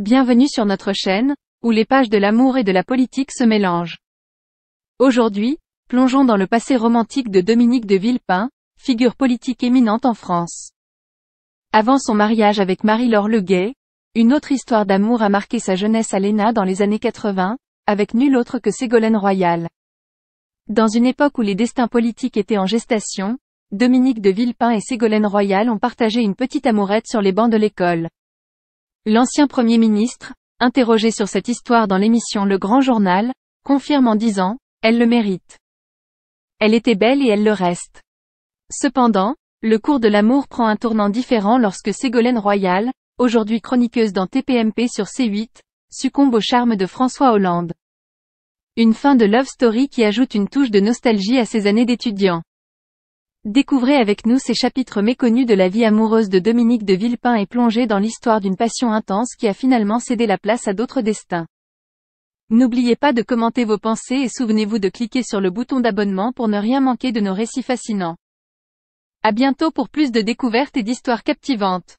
Bienvenue sur notre chaîne, où les pages de l'amour et de la politique se mélangent. Aujourd'hui, plongeons dans le passé romantique de Dominique de Villepin, figure politique éminente en France. Avant son mariage avec Marie-Laure Leguet, une autre histoire d'amour a marqué sa jeunesse à Léna dans les années 80, avec nul autre que Ségolène Royal. Dans une époque où les destins politiques étaient en gestation, Dominique de Villepin et Ségolène Royal ont partagé une petite amourette sur les bancs de l'école. L'ancien Premier ministre, interrogé sur cette histoire dans l'émission Le Grand Journal, confirme en disant « Elle le mérite. Elle était belle et elle le reste. » Cependant, le cours de l'amour prend un tournant différent lorsque Ségolène Royal, aujourd'hui chroniqueuse dans TPMP sur C8, succombe au charme de François Hollande. Une fin de Love Story qui ajoute une touche de nostalgie à ses années d'étudiant. Découvrez avec nous ces chapitres méconnus de la vie amoureuse de Dominique de Villepin et plongez dans l'histoire d'une passion intense qui a finalement cédé la place à d'autres destins. N'oubliez pas de commenter vos pensées et souvenez-vous de cliquer sur le bouton d'abonnement pour ne rien manquer de nos récits fascinants. À bientôt pour plus de découvertes et d'histoires captivantes.